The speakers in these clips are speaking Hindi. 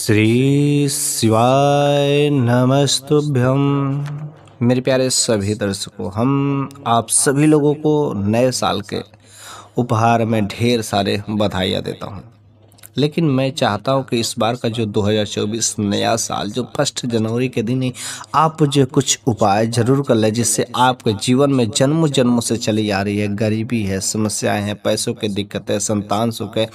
श्री शिवाय नमस्तुभ्यम मेरे प्यारे सभी दर्शकों हम आप सभी लोगों को नए साल के उपहार में ढेर सारे बधाइयाँ देता हूँ लेकिन मैं चाहता हूँ कि इस बार का जो 2024 नया साल जो फर्स्ट जनवरी के दिन ही आप जो कुछ उपाय ज़रूर कर लें जिससे आपके जीवन में जन्म जन्म से चली आ रही है गरीबी है समस्याएं हैं पैसों की दिक्कत है संतान सुख है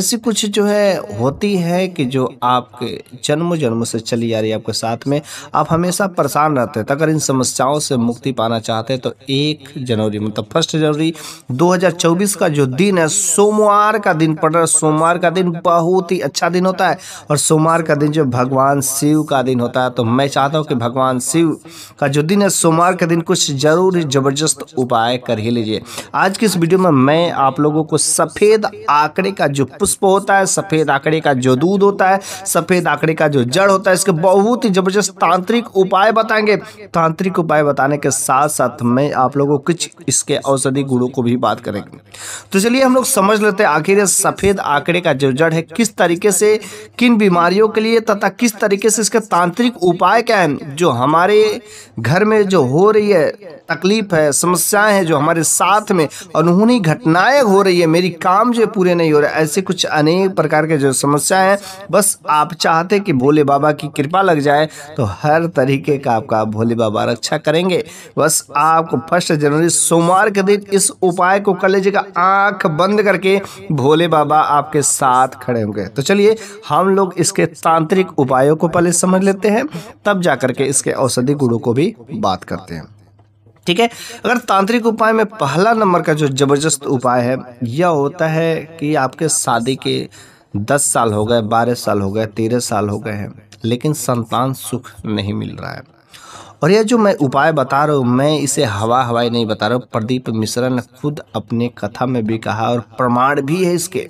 ऐसी कुछ जो है होती है कि जो आपके जन्म जन्म से चली आ रही है आपके साथ में आप हमेशा परेशान रहते हैं तो अगर इन समस्याओं से मुक्ति पाना चाहते हैं तो एक जनवरी मतलब फर्स्ट जनवरी दो का जो दिन है सोमवार का दिन पड़ रहा है सोमवार का दिन बहुत ही अच्छा दिन होता है और सोमवार का दिन जो भगवान शिव का दिन होता है तो मैं चाहता हूँ कि भगवान शिव का जो दिन है सोमवार का दिन कुछ जरूर ज़बरदस्त उपाय कर ही लीजिए आज की इस वीडियो में मैं आप लोगों को सफ़ेद आंकड़े का जो पुष्प होता है सफ़ेद आंकड़े का जो दूध होता है सफ़ेद आंकड़े का जो जड़ होता है इसके बहुत ही ज़बरदस्त तांत्रिक उपाय बताएंगे तांत्रिक उपाय बताने के साथ साथ मैं आप लोगों को कुछ इसके औषधि गुणों को भी बात करेंगे तो चलिए हम लोग समझ लेते हैं आखिर सफ़ेद आंकड़े का जो जड़ कारण है किस तरीके से किन बीमारियों के लिए तथा किस तरीके से इसके तांत्रिक उपाय क्या हैं जो हमारे घर में जो हो रही है तकलीफ है समस्याएं हैं जो हमारे साथ में अनहोनी घटनाएं हो रही है मेरी काम जो पूरे नहीं हो रहे ऐसे कुछ अनेक प्रकार के जो समस्याएं हैं बस आप चाहते कि भोले बाबा की कृपा लग जाए तो हर तरीके का आपका भोले बाबा रक्षा करेंगे बस आपको फर्स्ट जनवरी सोमवार के दिन इस उपाय को कर लीजिएगा आंख बंद करके भोले बाबा आपके साथ खड़े होंगे तो चलिए हम लोग इसके तांत्रिक उपायों को पहले समझ लेते हैं तब जा करके इसके औषधि गुणों को भी बात करते हैं ठीक है अगर तांत्रिक उपाय में पहला नंबर का जो जबरदस्त उपाय है यह होता है कि आपके शादी के दस साल हो गए बारह साल हो गए तेरह साल हो गए हैं लेकिन संतान सुख नहीं मिल रहा है और यह जो मैं उपाय बता रहा हूँ मैं इसे हवा हवाई नहीं बता रहा हूँ प्रदीप मिश्रा ने खुद अपने कथा में भी कहा और प्रमाण भी है इसके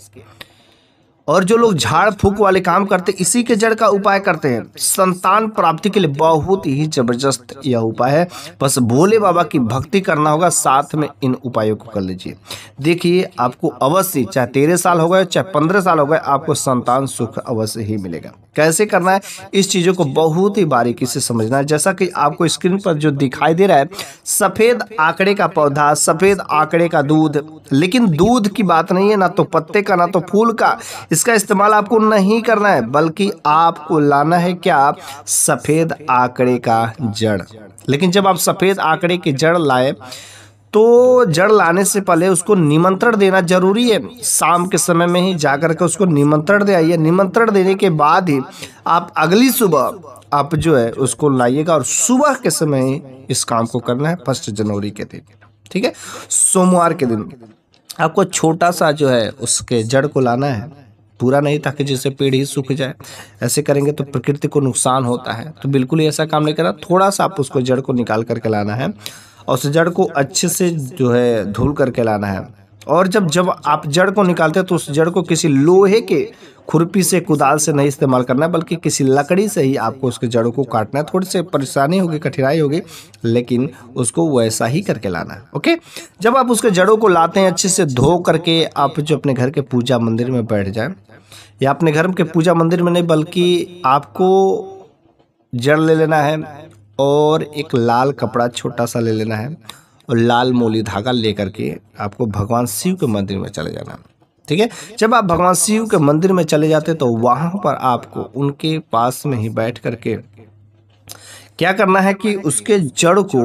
और जो लोग झाड़ फूक वाले काम करते इसी के जड़ का उपाय करते हैं संतान प्राप्ति के लिए बहुत ही जबरदस्त यह उपाय है बस भोले बाबा की भक्ति करना होगा साथ में इन उपायों को कर लीजिए देखिए आपको अवश्य चाहे तेरह साल हो गए चाहे पंद्रह साल हो गए आपको संतान सुख अवश्य ही मिलेगा कैसे करना है इस चीज़ों को बहुत ही बारीकी से समझना है जैसा कि आपको स्क्रीन पर जो दिखाई दे रहा है सफ़ेद आंकड़े का पौधा सफ़ेद आंकड़े का दूध लेकिन दूध की बात नहीं है ना तो पत्ते का ना तो फूल का इसका इस्तेमाल आपको नहीं करना है बल्कि आपको लाना है क्या सफ़ेद आंकड़े का जड़ लेकिन जब आप सफ़ेद आंकड़े की जड़ लाए तो जड़ लाने से पहले उसको निमंत्रण देना जरूरी है शाम के समय में ही जाकर के उसको निमंत्रण दे आइए निमंत्रण देने के बाद ही आप अगली सुबह आप जो है उसको लाइएगा और सुबह के समय ही इस काम को करना है फर्स्ट जनवरी के दिन ठीक है सोमवार के दिन आपको छोटा सा जो है उसके जड़ को लाना है पूरा नहीं ताकि जिससे पेड़ ही सूख जाए ऐसे करेंगे तो प्रकृति को नुकसान होता है तो बिल्कुल ही ऐसा काम नहीं करना थोड़ा सा आप उसको जड़ को निकाल करके लाना है और उस जड़ को अच्छे से जो है धुल करके लाना है और जब जब आप जड़ को निकालते हैं तो उस जड़ को किसी लोहे के खुरपी से कुदाल से नहीं इस्तेमाल करना है बल्कि किसी लकड़ी से ही आपको उसके जड़ों को काटना है थोड़ी सी परेशानी होगी कठिनाई होगी लेकिन उसको वैसा ही करके लाना है ओके जब आप उसके जड़ों को लाते हैं अच्छे से धो करके आप जो अपने घर के पूजा मंदिर में बैठ जाए या अपने घर के पूजा मंदिर में नहीं बल्कि आपको जड़ ले लेना है और एक लाल कपड़ा छोटा सा ले लेना है और लाल मोली धागा लेकर के आपको भगवान शिव के मंदिर में चले जाना है ठीक है जब आप भगवान शिव के मंदिर में चले जाते तो वहाँ पर आपको उनके पास में ही बैठ करके क्या करना है कि उसके जड़ को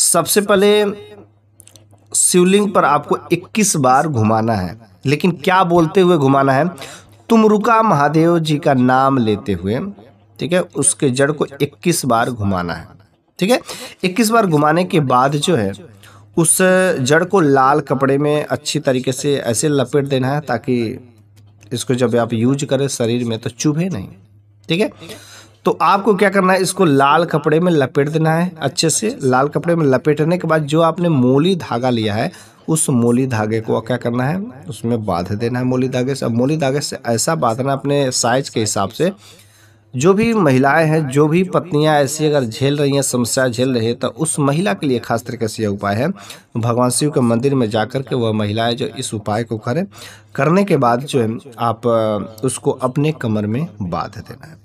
सबसे पहले शिवलिंग पर आपको 21 बार घुमाना है लेकिन क्या बोलते हुए घुमाना है तुमरुका महादेव जी का नाम लेते हुए ठीक है उसके जड़ को 21 बार घुमाना है ठीक है 21 बार घुमाने के बाद जो है उस जड़ को लाल कपड़े में अच्छी तरीके से ऐसे लपेट देना है ताकि इसको जब आप यूज करें शरीर में तो चुभे नहीं ठीक है तो आपको क्या करना है इसको लाल कपड़े में लपेट देना है अच्छे से लाल कपड़े में लपेटने के बाद जो आपने मोली धागा लिया है उस मोली धागे को क्या करना है उसमें बांध देना है मोली धागे से अब मोली धागे से ऐसा बांधना अपने साइज के हिसाब से जो भी महिलाएं हैं जो भी पत्नियां ऐसी अगर झेल रही हैं समस्या झेल रही है तो उस महिला के लिए खास तरीके से यह उपाय है भगवान शिव के मंदिर में जाकर के वह महिलाएं जो इस उपाय को करें करने के बाद जो है आप उसको अपने कमर में बांध देना है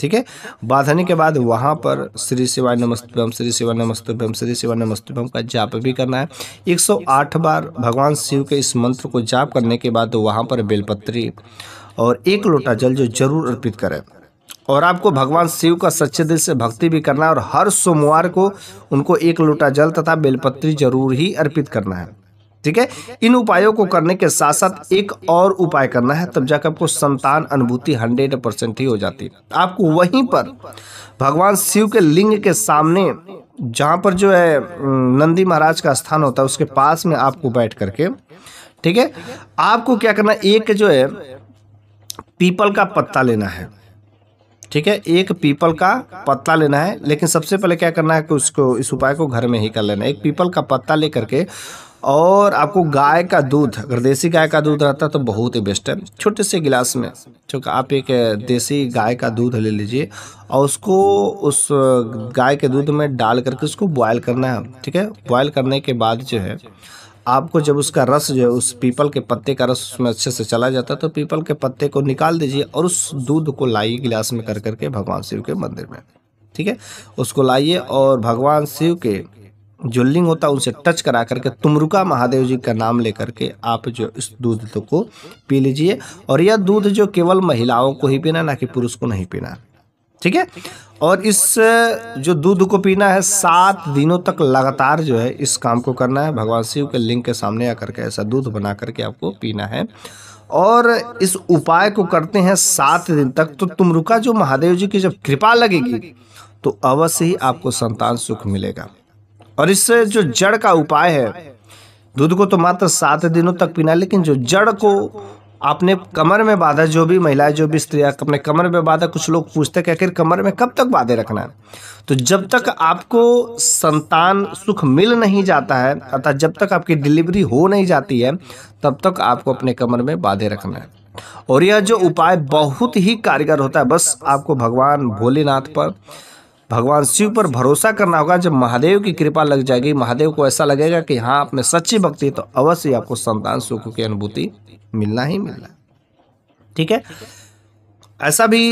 ठीक है बांधने के बाद वहाँ पर श्री शिवाय नमस्तम श्री शिवाय नमस्तम श्री शिवाय नमस्तम का जाप भी करना है 108 बार भगवान शिव के इस मंत्र को जाप करने के बाद वहाँ पर बेलपत्री और एक लोटा जल जो जरूर अर्पित करें और आपको भगवान शिव का सच्चे दिल से भक्ति भी करना है और हर सोमवार को उनको एक लोटा जल तथा बेलपत्री जरूर ही अर्पित करना है ठीक है इन उपायों को करने के साथ साथ एक और उपाय करना है तब जाकर आपको संतान अनुभूति हंड्रेड परसेंट ही हो जाती है आपको वहीं पर भगवान शिव के लिंग के सामने जहाँ पर जो है नंदी महाराज का स्थान होता है उसके पास में आपको बैठ करके ठीक है आपको क्या करना एक जो है पीपल का पत्ता लेना है ठीक है एक पीपल का पत्ता लेना है लेकिन सबसे पहले क्या करना है कि उसको इस उपाय को घर में ही कर लेना है एक पीपल का पत्ता लेकर के और आपको गाय का दूध अगर देसी गाय का दूध रहता तो बहुत ही बेस्ट है छोटे से गिलास में चूँकि आप एक देसी गाय का दूध ले लीजिए और उसको उस गाय के दूध में डाल करके उसको बॉयल करना है ठीक है बॉयल करने के बाद जो है आपको जब उसका रस जो है उस पीपल के पत्ते का रस उसमें अच्छे से चला जाता है तो पीपल के पत्ते को निकाल दीजिए और उस दूध को लाइए गिलास में कर करके भगवान शिव के मंदिर में ठीक है उसको लाइए और भगवान शिव के जो लिंग होता है उनसे टच करा करके तुमरुका महादेव जी का नाम लेकर के आप जो इस दूध तो को पी लीजिए और यह दूध जो केवल महिलाओं को ही पीना ना कि पुरुष को नहीं पीना ठीक है और इस जो दूध को पीना है सात दिनों तक लगातार जो है इस काम को करना है भगवान शिव के लिंग के सामने आकर के ऐसा दूध बना करके आपको पीना है और इस उपाय को करते हैं सात दिन तक तो तुमरुका जो महादेव जी की जब कृपा लगेगी तो अवश्य ही आपको संतान सुख मिलेगा और इससे जो जड़ का उपाय है दूध को तो मात्र सात दिनों तक पीना लेकिन जो जड़ को आपने कमर में बांधा जो भी महिलाएं जो भी स्त्री अपने कमर में बांधा कुछ लोग पूछते कि आखिर कमर में कब तक बांधे रखना है तो जब तक आपको संतान सुख मिल नहीं जाता है अर्थात जब तक आपकी डिलीवरी हो नहीं जाती है तब तक आपको अपने कमर में बांधे रखना है और यह जो उपाय बहुत ही कारगर होता है बस आपको भगवान भोलेनाथ पर भगवान शिव पर भरोसा करना होगा जब महादेव की कृपा लग जाएगी महादेव को ऐसा लगेगा कि हाँ आपने सच्ची भक्ति तो अवश्य आपको संतान सुख की अनुभूति मिलना ही मिलना ठीक है ऐसा भी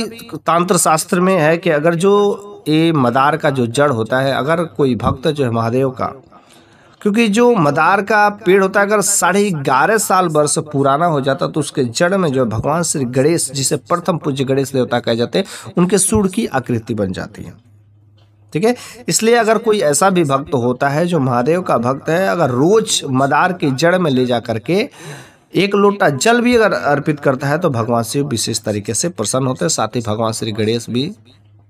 तांत्र शास्त्र में है कि अगर जो ये मदार का जो जड़ होता है अगर कोई भक्त जो है महादेव का क्योंकि जो मदार का पेड़ होता है अगर साढ़े ग्यारह साल वर्ष पुराना हो जाता तो उसके जड़ में जो है भगवान श्री गणेश जिसे प्रथम पूज्य गणेश देवता कहे जाते हैं उनके सूर्य की आकृति बन जाती है ठीक है इसलिए अगर कोई ऐसा भी भक्त होता है जो महादेव का भक्त है अगर रोज मदार की जड़ में ले जा करके एक लोटा जल भी अगर अर्पित करता है तो भगवान शिव विशेष तरीके से प्रसन्न होते हैं साथ ही भगवान श्री गणेश भी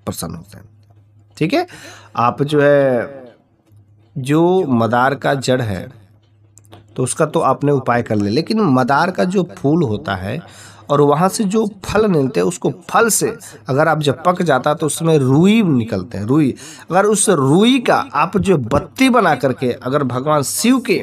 प्रसन्न होते हैं ठीक है आप जो है जो मदार का जड़ है तो उसका तो आपने उपाय कर लिया ले। लेकिन मदार का जो फूल होता है और वहाँ से जो फल मिलते हैं उसको फल से अगर आप जब पक जाता है तो उसमें रुई निकलते हैं रुई अगर उस रुई का आप जो बत्ती बना करके अगर भगवान शिव के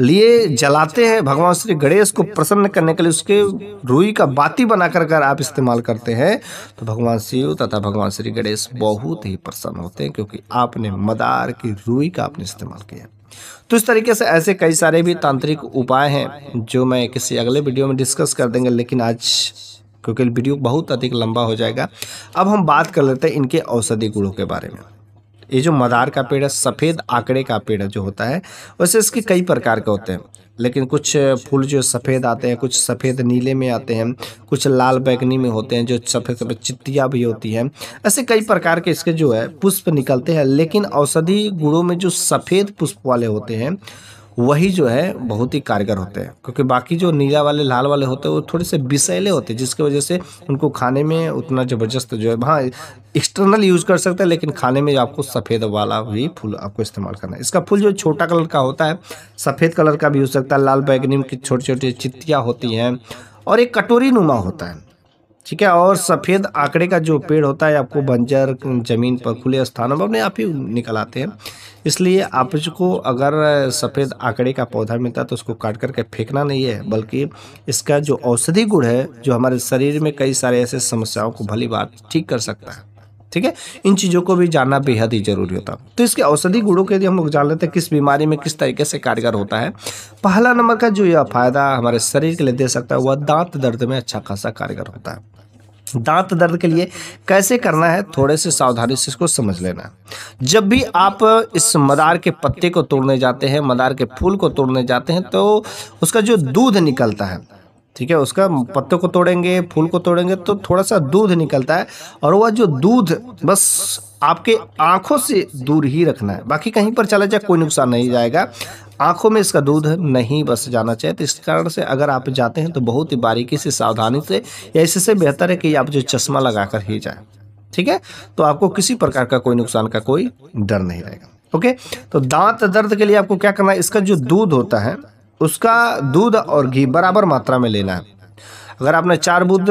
लिए जलाते हैं भगवान श्री गणेश को प्रसन्न करने के लिए उसके रुई का बाती बना कर अगर आप इस्तेमाल करते हैं तो भगवान शिव तथा भगवान श्री गणेश बहुत ही प्रसन्न होते हैं क्योंकि आपने मदार की रुई का आपने इस्तेमाल किया तो इस तरीके से ऐसे कई सारे भी तांत्रिक उपाय हैं जो मैं किसी अगले वीडियो में डिस्कस कर देंगे लेकिन आज क्योंकि वीडियो बहुत अधिक लंबा हो जाएगा अब हम बात कर लेते हैं इनके औषधि गुणों के बारे में ये जो मदार का पेड़ है सफ़ेद आंकड़े का पेड़ जो होता है वैसे इसके कई प्रकार के होते हैं लेकिन कुछ फूल जो सफ़ेद आते हैं कुछ सफ़ेद नीले में आते हैं कुछ लाल बैगनी में होते हैं जो सफ़ेद सफ़ेद चित्तियाँ भी होती हैं ऐसे कई प्रकार के इसके जो है पुष्प निकलते हैं लेकिन औषधि गुड़ों में जो सफ़ेद पुष्प वाले होते हैं वही जो है बहुत ही कारगर होते हैं क्योंकि बाकी जो नीला वाले लाल वाले होते हैं वो थोड़े से बिसैले होते हैं जिसकी वजह से उनको खाने में उतना ज़बरदस्त जो है हाँ एक्सटर्नल यूज़ कर सकते हैं लेकिन खाने में आपको सफ़ेद वाला भी फूल आपको इस्तेमाल करना है इसका फूल जो छोटा कलर का होता है सफ़ेद कलर का भी हो सकता है लाल बैगनी की छोटी छोटी चित्तियाँ होती हैं और एक कटोरी नुमा होता है ठीक है और सफ़ेद आंकड़े का जो पेड़ होता है आपको बंजर ज़मीन पर खुले स्थानों पर अपने आप ही निकल आते हैं इसलिए आप इसको अगर सफ़ेद आंकड़े का पौधा मिलता है तो उसको काट करके फेंकना नहीं है बल्कि इसका जो औषधि गुण है जो हमारे शरीर में कई सारे ऐसे समस्याओं को भली बात ठीक कर सकता है ठीक है इन चीज़ों को भी जानना बेहद ही जरूरी होता है तो इसके औषधि गुणों के लिए हम लोग जान लेते हैं किस बीमारी में किस तरीके से कारगर होता है पहला नंबर का जो यह फायदा हमारे शरीर के लिए दे सकता है वह दांत दर्द में अच्छा खासा कारगर होता है दांत दर्द के लिए कैसे करना है थोड़े से सावधानी से इसको समझ लेना जब भी आप इस मदार के पत्ते को तोड़ने जाते हैं मदार के फूल को तोड़ने जाते हैं तो उसका जो दूध निकलता है ठीक है उसका पत्ते को तोड़ेंगे फूल को तोड़ेंगे तो थोड़ा सा दूध निकलता है और वह जो दूध बस आपके आंखों से दूर ही रखना है बाकी कहीं पर चला जाए कोई नुकसान नहीं जाएगा आंखों में इसका दूध नहीं बस जाना चाहिए तो इस कारण से अगर आप जाते हैं तो बहुत ही बारीकी से सावधानी से या इससे बेहतर है कि आप जो चश्मा लगा कर ही जाए ठीक है तो आपको किसी प्रकार का कोई नुकसान का कोई डर नहीं रहेगा ओके तो दांत दर्द के लिए आपको क्या करना है इसका जो दूध होता है उसका दूध और घी बराबर मात्रा में लेना है अगर आपने चार बुद्ध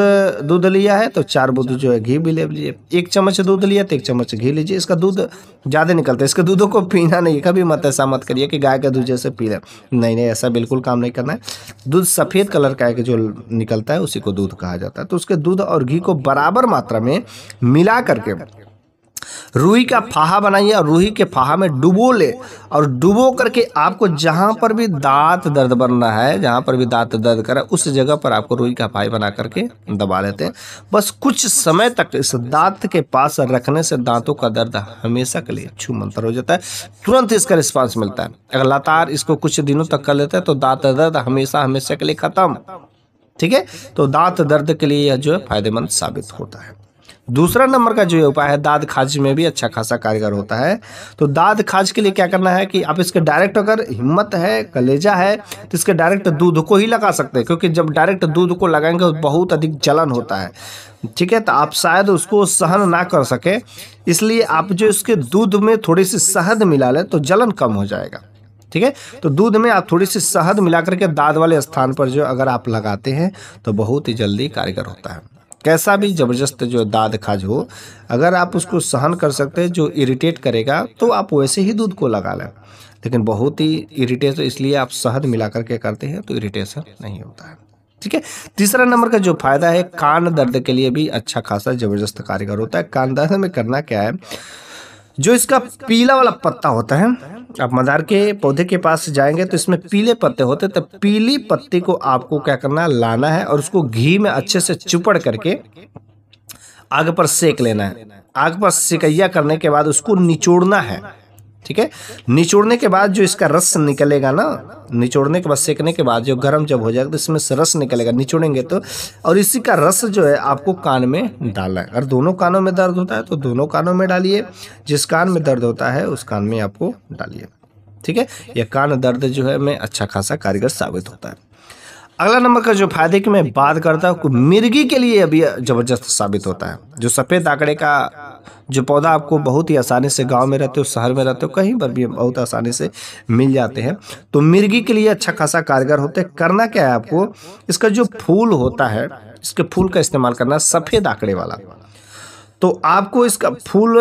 दूध लिया है तो चार बुद्ध जो है घी भी ले लीजिए एक चम्मच दूध लिया तो एक चम्मच घी लीजिए इसका दूध ज़्यादा निकलता है इसके दूधों को पीना नहीं कभी मत ऐसा मत करिए कि गाय का दूध जैसे पी लें नहीं नहीं ऐसा बिल्कुल काम नहीं करना है दूध सफ़ेद कलर का है जो निकलता है उसी को दूध कहा जाता है तो उसके दूध और घी को बराबर मात्रा में मिला करके रूही का फाहा बनाइए और रूही के फाहा में डुबो ले और डुबो करके आपको जहाँ पर भी दांत दर्द बनना है जहाँ पर भी दांत दर्द कर उस जगह पर आपको रूही का फाई बना करके दबा लेते हैं बस कुछ समय तक इस दांत के पास रखने से दांतों का दर्द हमेशा के लिए छू मंतर हो जाता है तुरंत इसका रिस्पॉन्स मिलता है अगर लगातार इसको कुछ दिनों तक कर लेते हैं तो दांत दर्द हमेशा हमेशा के लिए ख़त्म ठीक है तो दांत दर्द के लिए यह जो है फायदेमंद साबित होता है दूसरा नंबर का जो उपाय है दाद खाज में भी अच्छा खासा कारगर होता है तो दाद खाज के लिए क्या करना है कि आप इसके डायरेक्ट अगर हिम्मत है कलेजा है तो इसके डायरेक्ट दूध को ही लगा सकते हैं क्योंकि जब डायरेक्ट दूध को लगाएंगे तो बहुत अधिक जलन होता है ठीक है तो आप शायद उसको सहन ना कर सके इसलिए आप जो इसके दूध में थोड़ी सी शहद मिला लें तो जलन कम हो जाएगा ठीक है तो दूध में आप थोड़ी सी शहद मिला करके दाद वाले स्थान पर जो अगर आप लगाते हैं तो बहुत ही जल्दी कारगर होता है कैसा भी ज़बरदस्त जो दाद खाज हो अगर आप उसको सहन कर सकते हैं जो इरिटेट करेगा तो आप वैसे ही दूध को लगा लें लेकिन बहुत ही इरिटेशन इसलिए आप शहद मिला करके करते हैं तो इरिटेशन नहीं होता है ठीक है तीसरा नंबर का जो फायदा है कान दर्द के लिए भी अच्छा खासा जबरदस्त कारीगर होता है कान दर्द में करना क्या है जो इसका पीला वाला पत्ता होता है आप मदार के पौधे के पास जाएंगे तो इसमें पीले पत्ते होते हैं तो पीली पत्ती को आपको क्या करना है लाना है और उसको घी में अच्छे से चुपड़ करके आग पर सेक लेना है आग पर सेकैया करने के बाद उसको निचोड़ना है ठीक है निचोड़ने के बाद जो इसका रस निकलेगा ना निचोड़ने के बाद सेकने के बाद जो गर्म जब हो जाएगा तो इसमें से रस निकलेगा निचोड़ेंगे तो और इसी का रस जो है आपको कान में डालना है अगर दोनों कानों में दर्द होता है तो दोनों कानों में डालिए जिस कान में दर्द होता है उस कान में आपको डालिए ठीक है यह कान दर्द जो है में अच्छा खासा कारगर साबित होता है अगला नंबर का जो फायदे की मैं बात करता हूँ मिर्गी के लिए अभी ज़बरदस्त साबित होता है जो सफ़ेद आंकड़े का जो पौधा आपको बहुत ही आसानी से गांव में रहते हो शहर में रहते हो कहीं पर भी बहुत आसानी से मिल जाते हैं तो मिर्गी के लिए अच्छा खासा कारगर होते हैं करना क्या है आपको इसका जो फूल होता है इसके फूल का इस्तेमाल करना सफ़ेद आंकड़े वाला तो आपको इसका फूल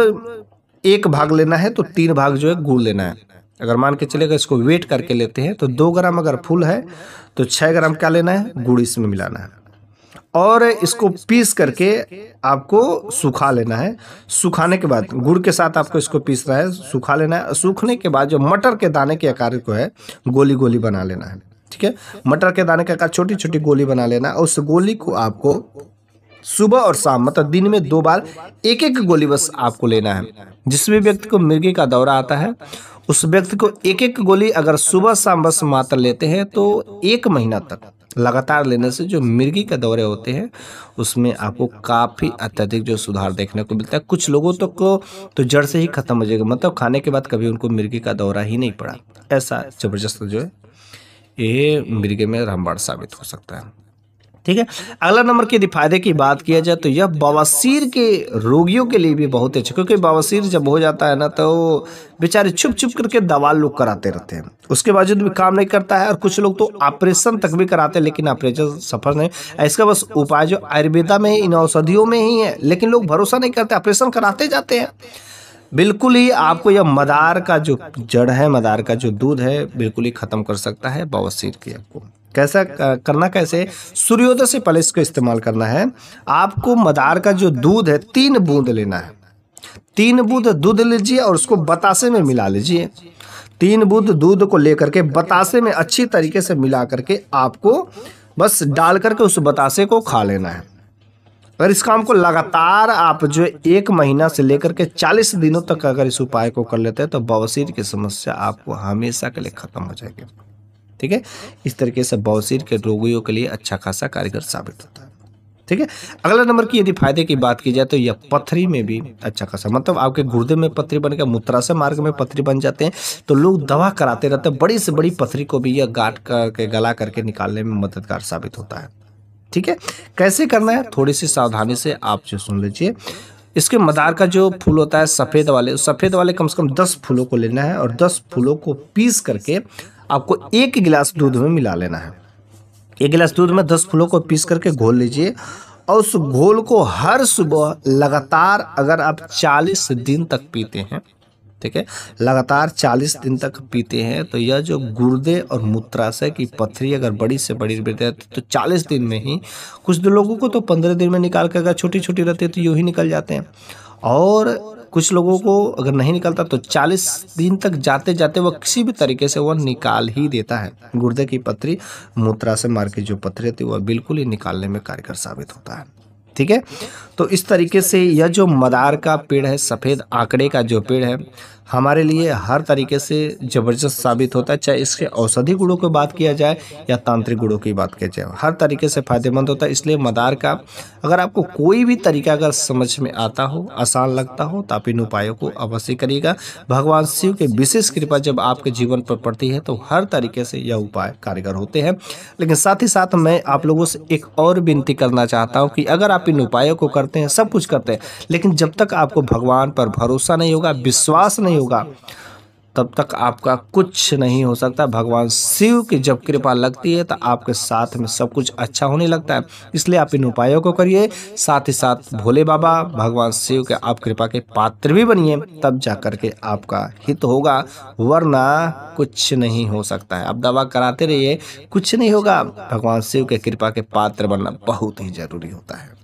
एक भाग लेना है तो तीन भाग जो है गुड़ लेना है अगर मान के चलेगा इसको वेट करके लेते हैं तो दो ग्राम अगर फूल है तो छः ग्राम क्या लेना है गुड़ इसमें मिलाना है और इसको पीस करके आपको सुखा लेना है सुखाने के बाद गुड़ के साथ आपको इसको पीसना है सुखा लेना है सूखने के बाद जो मटर के दाने के आकार को है गोली गोली बना लेना है ठीक है मटर के दाने के आकार छोटी छोटी गोली बना लेना है उस गोली को आपको सुबह और शाम मतलब दिन में दो बार एक एक गोली बस आपको लेना है जिस भी व्यक्ति को मिर्गी का दौरा आता है उस व्यक्ति को एक एक गोली अगर सुबह शाम बस मात्र लेते हैं तो एक महीना तक लगातार लेने से जो मिर्गी के दौरे होते हैं उसमें आपको काफ़ी अत्यधिक जो सुधार देखने को मिलता है कुछ लोगों तो तो जड़ से ही ख़त्म हो जाएगा मतलब खाने के बाद कभी उनको मिर्गी का दौरा ही नहीं पड़ा ऐसा ज़बरदस्त जो है ये मिर्गी में रामबाण साबित हो सकता है ठीक है अगला नंबर के यदि फायदे की बात किया जाए तो यह बवासीर के रोगियों के लिए भी बहुत अच्छा क्योंकि बवासीर जब हो जाता है ना तो बेचारे छुप छुप करके दवा लोग कराते रहते हैं उसके बावजूद भी काम नहीं करता है और कुछ लोग तो ऑपरेशन तक भी कराते हैं लेकिन ऑपरेशन सफल नहीं इसका बस उपाय जो आयुर्वेदा में इन औषधियों में ही है लेकिन लोग भरोसा नहीं करते ऑपरेशन कराते जाते हैं बिल्कुल ही आपको यह मदार का जो जड़ है मदार का जो दूध है बिल्कुल ही ख़त्म कर सकता है बवासीर की आपको कैसा करना कैसे सूर्योदय से पहले इसको इस्तेमाल करना है आपको मदार का जो दूध है तीन बूंद लेना है तीन बूंद दूध लीजिए और उसको बतासे में मिला लीजिए तीन बूंद दूध को लेकर के बतासे में अच्छी तरीके से मिला करके आपको बस डाल करके उस बतासे को खा लेना है अगर इस काम को लगातार आप जो एक महीना से लेकर के चालीस दिनों तक अगर इस उपाय को कर लेते हैं तो बवसीर की समस्या आपको हमेशा के लिए ख़त्म हो जाएगी ठीक है इस तरीके से बौसीर के रोगियों के लिए अच्छा खासा कारगर साबित होता है ठीक है अगला नंबर की यदि फायदे की बात की जाए तो यह पथरी में भी अच्छा खासा मतलब आपके गुर्दे में पथरी बन गया मूत्राशय मार्ग में पथरी बन जाते हैं तो लोग दवा कराते रहते हैं बड़ी से बड़ी पथरी को भी यह गाट करके गला करके निकालने में मददगार साबित होता है ठीक है कैसे करना है थोड़ी सी सावधानी से आप जो सुन लीजिए इसके मदार का जो फूल होता है सफ़ेद वाले सफ़ेद वाले कम से कम दस फूलों को लेना है और दस फूलों को पीस करके आपको एक गिलास दूध में मिला लेना है एक गिलास दूध में दस फूलों को पीस करके घोल लीजिए और उस घोल को हर सुबह लगातार अगर आप चालीस दिन तक पीते हैं ठीक है लगातार 40 दिन तक पीते हैं तो यह जो गुर्दे और मूत्राशय की पथरी अगर बड़ी से बड़ी रहती है तो 40 दिन में ही कुछ लोगों को तो 15 दिन में निकाल कर अगर छोटी छोटी रहती है तो यूँ ही निकल जाते हैं और कुछ लोगों को अगर नहीं निकलता तो 40 दिन तक जाते जाते वह किसी भी तरीके से वह निकाल ही देता है गुर्दे की पथरी मूत्रा से मार के जो पथरी होती है वह बिल्कुल ही निकालने में कारगर साबित होता है ठीक है तो इस तरीके से यह जो मदार का पेड़ है सफ़ेद आंकड़े का जो पेड़ है हमारे लिए हर तरीके से ज़बरदस्त साबित होता है चाहे इसके औषधि गुणों की बात किया जाए या तांत्रिक गुणों की बात की जाए हर तरीके से फ़ायदेमंद होता है इसलिए मदार का अगर आपको कोई भी तरीका अगर समझ में आता हो आसान लगता हो तो आप इन उपायों को अवश्य करिएगा भगवान शिव के विशेष कृपा जब आपके जीवन पर पड़ती है तो हर तरीके से यह उपाय कारगर होते हैं लेकिन साथ ही साथ मैं आप लोगों से एक और विनती करना चाहता हूँ कि अगर आप आप इन उपायों को करते हैं सब कुछ करते हैं लेकिन जब तक आपको भगवान पर भरोसा नहीं होगा विश्वास नहीं होगा तब तक आपका कुछ नहीं हो सकता भगवान शिव की जब कृपा लगती है तो आपके साथ में सब कुछ अच्छा होने लगता है इसलिए आप इन उपायों को करिए साथ ही साथ भोले बाबा भगवान शिव के आप कृपा के पात्र भी बनिए तब जा कर के आपका हित होगा वरना कुछ नहीं हो सकता है आप दवा कराते रहिए कुछ नहीं होगा भगवान शिव के कृपा के पात्र बनना बहुत ही जरूरी होता है